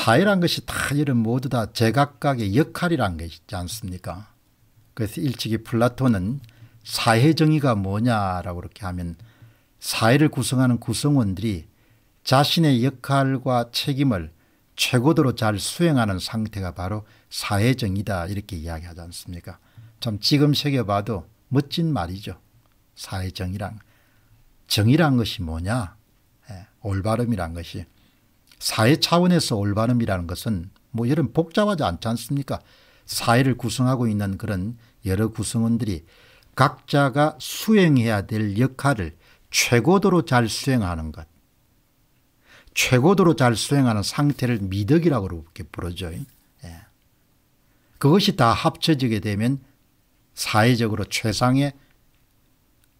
사회란 것이 다 이런 모두 다 제각각의 역할이란 것이지 않습니까? 그래서 일찍이 플라톤은 사회 정의가 뭐냐라고 이렇게 하면 사회를 구성하는 구성원들이 자신의 역할과 책임을 최고도로 잘 수행하는 상태가 바로 사회 정의다 이렇게 이야기하지 않습니까? 참 지금 새겨봐도 멋진 말이죠. 사회 정의란 정의란 것이 뭐냐? 예, 올바름이란 것이 사회 차원에서 올바름이라는 것은 뭐 이런 복잡하지 않지 않습니까? 사회를 구성하고 있는 그런 여러 구성원들이 각자가 수행해야 될 역할을 최고도로 잘 수행하는 것. 최고도로 잘 수행하는 상태를 미덕이라고 그렇게 부르죠. 예. 그것이 다 합쳐지게 되면 사회적으로 최상의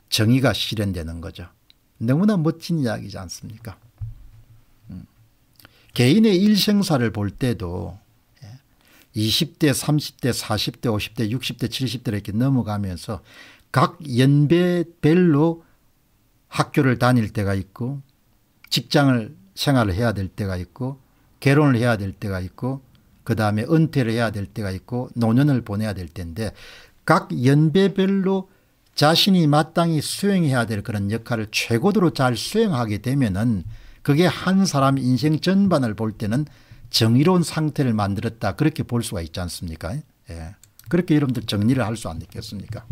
정의가 실현되는 거죠. 너무나 멋진 이야기지 않습니까? 개인의 일생사를 볼 때도 20대, 30대, 40대, 50대, 60대, 70대 이렇게 넘어가면서 각 연배별로 학교를 다닐 때가 있고 직장을 생활을 해야 될 때가 있고 결혼을 해야 될 때가 있고 그 다음에 은퇴를 해야 될 때가 있고 노년을 보내야 될 때인데 각 연배별로 자신이 마땅히 수행해야 될 그런 역할을 최고도로 잘 수행하게 되면은 그게 한 사람 인생 전반을 볼 때는 정의로운 상태를 만들었다 그렇게 볼 수가 있지 않습니까? 예. 그렇게 여러분들 정리를 할 수안 있겠습니까?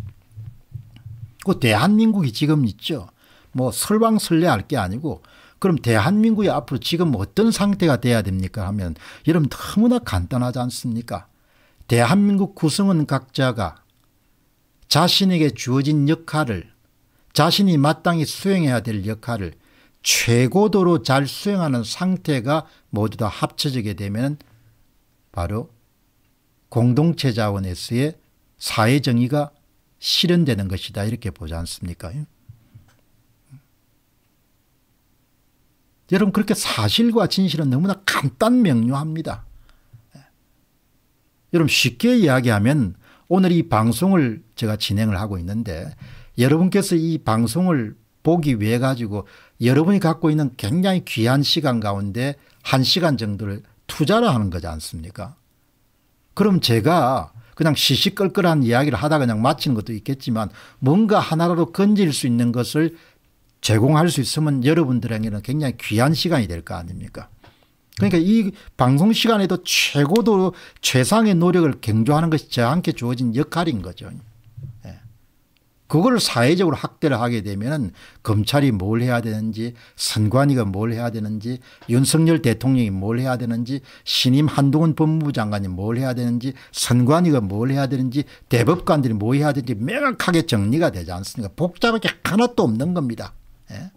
그 대한민국이 지금 있죠. 뭐 설왕설래할 게 아니고 그럼 대한민국이 앞으로 지금 어떤 상태가 돼야 됩니까 하면 여러분 너무나 간단하지 않습니까? 대한민국 구성원 각자가 자신에게 주어진 역할을 자신이 마땅히 수행해야 될 역할을 최고도로 잘 수행하는 상태가 모두 다 합쳐지게 되면 바로 공동체 자원에서의 사회 정의가 실현되는 것이다 이렇게 보지 않습니까? 여러분 그렇게 사실과 진실은 너무나 간단 명료합니다. 여러분 쉽게 이야기하면 오늘 이 방송을 제가 진행을 하고 있는데 여러분께서 이 방송을 보기 위해 가지고 여러분이 갖고 있는 굉장히 귀한 시간 가운데 한 시간 정도를 투자를 하는 거지 않습니까? 그럼 제가 그냥 시시끌끌한 이야기를 하다 그냥 마치는 것도 있겠지만 뭔가 하나라도 건질 수 있는 것을 제공할 수 있으면 여러분들에게는 굉장히 귀한 시간이 될 거 아닙니까? 그러니까 이 방송 시간에도 최고도 최상의 노력을 경조하는 것이 저한테 주어진 역할인 거죠. 그걸 사회적으로 확대를 하게 되면 은 검찰이 뭘 해야 되는지 선관위가 뭘 해야 되는지 윤석열 대통령이 뭘 해야 되는지 신임 한동훈 법무부 장관이 뭘 해야 되는지 선관위가 뭘 해야 되는지 대법관들이 뭐 해야 되는지 명확하게 정리가 되지 않습니까 복잡한 게 하나도 없는 겁니다. 예?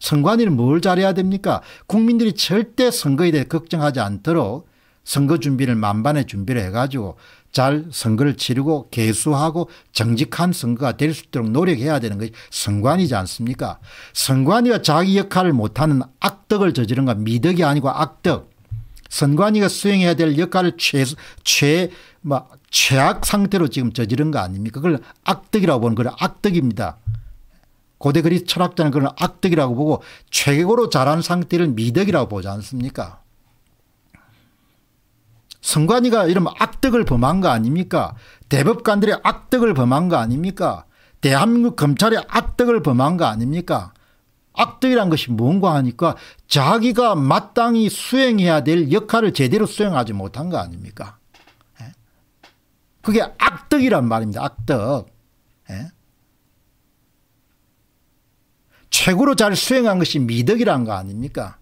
선관위는 뭘 잘해야 됩니까 국민들이 절대 선거에 대해 걱정하지 않도록 선거 준비를 만반의 준비를 해가지고 잘 선거를 치르고 개수하고 정직한 선거가 될 수 있도록 노력해야 되는 것이 선관이지 않습니까 선관위가 자기 역할을 못하는 악덕을 저지른 건 미덕이 아니고 악덕 선관위가 수행해야 될 역할을 최, 최, 막 뭐 최악 상태로 지금 저지른 거 아닙니까 그걸 악덕이라고 보는 그런 악덕입니다 고대 그리 스 철학자는 그런 악덕이라고 보고 최고로 잘한 상태를 미덕이라고 보지 않습니까 선관위가 이런 악덕을 범한 거 아닙니까? 대법관들의 악덕을 범한 거 아닙니까? 대한민국 검찰의 악덕을 범한 거 아닙니까? 악덕이란 것이 뭔가 하니까 자기가 마땅히 수행해야 될 역할을 제대로 수행하지 못한 거 아닙니까? 예? 그게 악덕이란 말입니다. 악덕. 예? 최고로 잘 수행한 것이 미덕이란 거 아닙니까?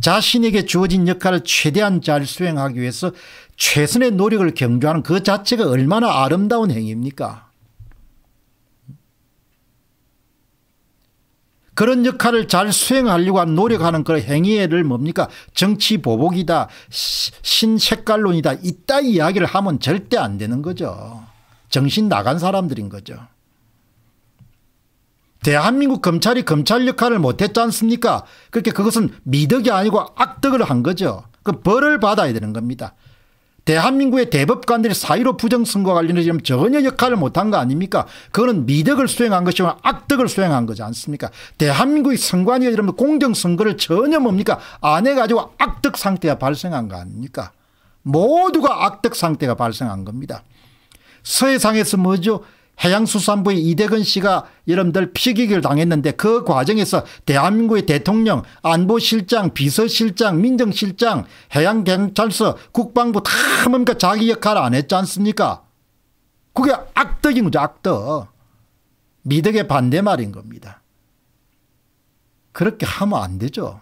자신에게 주어진 역할을 최대한 잘 수행하기 위해서 최선의 노력을 경주하는 그 자체가 얼마나 아름다운 행위입니까? 그런 역할을 잘 수행하려고 노력하는 그런 행위를 뭡니까? 정치 보복이다, 신색깔론이다, 이따 이야기를 하면 절대 안 되는 거죠. 정신 나간 사람들인 거죠. 대한민국 검찰이 검찰 역할을 못했지 않습니까? 그렇게 그것은 미덕이 아니고 악덕을 한 거죠. 그 벌을 받아야 되는 겁니다. 대한민국의 대법관들이 사의로 부정선거 관련해서 지금 전혀 역할을 못한 거 아닙니까? 그거는 미덕을 수행한 것이고 악덕을 수행한 거지 않습니까? 대한민국의 선관위가 이러면 공정선거를 전혀 뭡니까? 안 해가지고 악덕 상태가 발생한 거 아닙니까? 모두가 악덕 상태가 발생한 겁니다. 서해상에서 뭐죠? 해양수산부의 이대근 씨가 여러분들 피기기를 당했는데 그 과정에서 대한민국의 대통령 안보실장 비서실장 민정실장 해양경찰서 국방부 다 뭔가 자기 역할 을안 했지 않습니까 그게 악덕인 거죠 악덕 미덕의 반대말인 겁니다 그렇게 하면 안 되죠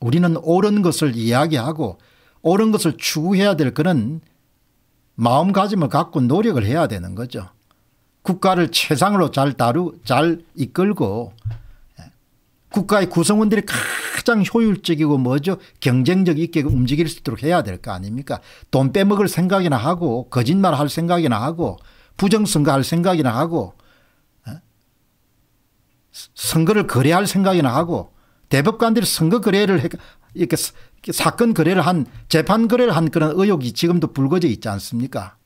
우리는 옳은 것을 이야기하고 옳은 것을 추구해야 될 그런 마음가짐을 갖고 노력을 해야 되는 거죠. 국가를 최상으로 잘 다루 잘 이끌고 예. 국가의 구성원들이 가장 효율적이고 뭐죠 경쟁적 있게 움직일 수 있도록 해야 될 거 아닙니까 돈 빼먹을 생각이나 하고 거짓말 할 생각이나 하고 부정선거 할 생각이나 하고 예. 선거를 거래할 생각이나 하고 대법관들이 선거 거래를 이렇게 사건 거래를 한 재판 거래를 한 그런 의혹이 지금도 불거져 있지 않습니까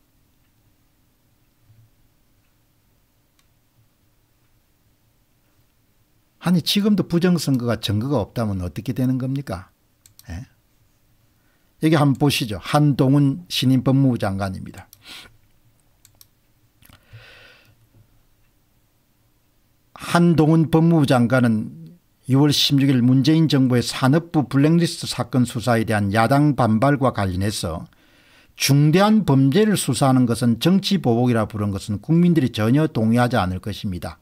아니 지금도 부정선거가 증거가 없다면 어떻게 되는 겁니까 예? 여기 한번 보시죠 한동훈 신임 법무부 장관입니다 한동훈 법무부 장관은 6월 16일 문재인 정부의 산업부 블랙리스트 사건 수사에 대한 야당 반발과 관련해서 중대한 범죄를 수사하는 것은 정치보복이라 부른 것은 국민들이 전혀 동의하지 않을 것입니다.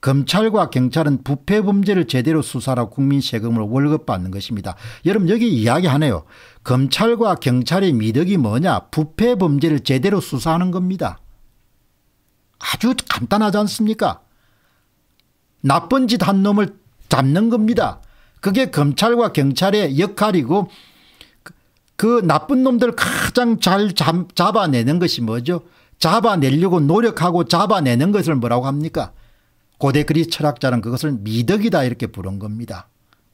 검찰과 경찰은 부패 범죄를 제대로 수사하고 국민 세금으로 월급 받는 것입니다. 여러분 여기 이야기하네요. 검찰과 경찰의 미덕이 뭐냐 부패 범죄를 제대로 수사하는 겁니다. 아주 간단하지 않습니까 나쁜 짓 한 놈을 잡는 겁니다. 그게 검찰과 경찰의 역할이고 그 나쁜 놈들 가장 잘 잡아내는 것이 뭐죠? 잡아내려고 노력하고 잡아내는 것을 뭐라고 합니까? 고대 그리 철학자는 그것을 미덕이다 이렇게 부른 겁니다.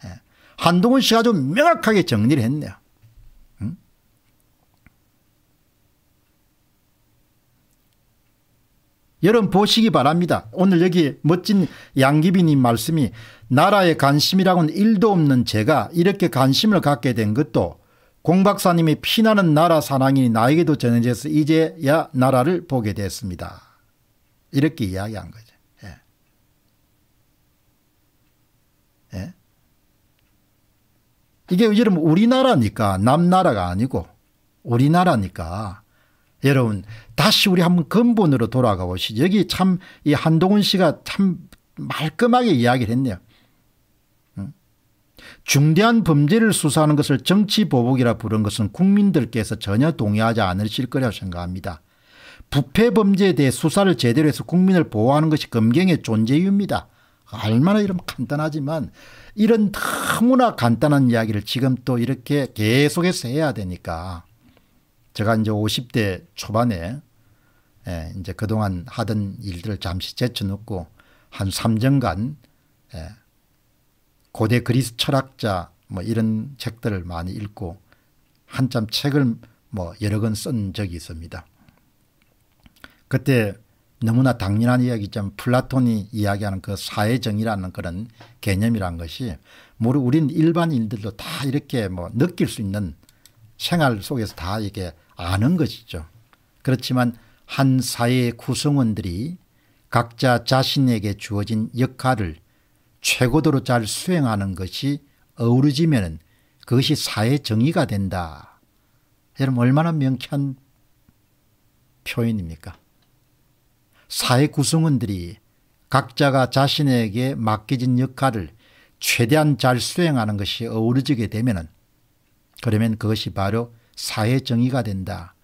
예. 한동훈 씨가 좀 명확하게 정리를 했네요. 여러분 보시기 바랍니다. 오늘 여기 멋진 양기빈님 말씀이 나라에 관심이라고는 일도 없는 제가 이렇게 관심을 갖게 된 것도 공박사님의 피나는 나라 사랑이 나에게도 전해져서 이제야 나라를 보게 됐습니다. 이렇게 이야기한 거죠. 예. 예? 이게 여러분 우리나라니까 남나라가 아니고 우리나라니까 여러분 다시 우리 한번 근본으로 돌아가 보시죠. 여기 참 이 한동훈 씨가 참 말끔하게 이야기를 했네요. 중대한 범죄를 수사하는 것을 정치보복이라 부른 것은 국민들께서 전혀 동의하지 않으실 거라고 생각합니다. 부패 범죄에 대해 수사를 제대로 해서 국민을 보호하는 것이 검경의 존재 이유입니다. 얼마나 이러면 간단하지만 이런 너무나 간단한 이야기를 지금 또 이렇게 계속해서 해야 되니까 제가 이제 50대 초반에 예, 이제 그동안 하던 일들을 잠시 제쳐놓고 한 3년간 예, 고대 그리스 철학자 뭐 이런 책들을 많이 읽고 한참 책을 뭐 여러 권 쓴 적이 있습니다. 그때 너무나 당연한 이야기지만 플라톤이 이야기하는 그사회정이라는 그런 개념이란 것이 우리 우린 일반인들도 다 이렇게 뭐 느낄 수 있는 생활 속에서 다 이게 아는 것이죠. 그렇지만 한 사회의 구성원들이 각자 자신에게 주어진 역할을 최고도로 잘 수행하는 것이 어우러지면 그것이 사회 정의가 된다. 여러분 얼마나 명쾌한 표현입니까? 사회 구성원들이 각자가 자신에게 맡겨진 역할을 최대한 잘 수행하는 것이 어우러지게 되면 그러면 그것이 바로 사회 정의가 된다.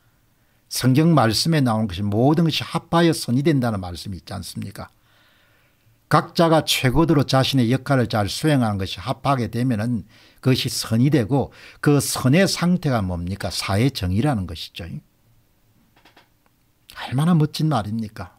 성경 말씀에 나오 것이 모든 것이 합하여 선이 된다는 말씀이 있지 않습니까? 각자가 최고대로 자신의 역할을 잘 수행하는 것이 합하게 되면 그것이 선이 되고 그 선의 상태가 뭡니까? 사회 정의라는 것이죠. 얼마나 멋진 말입니까?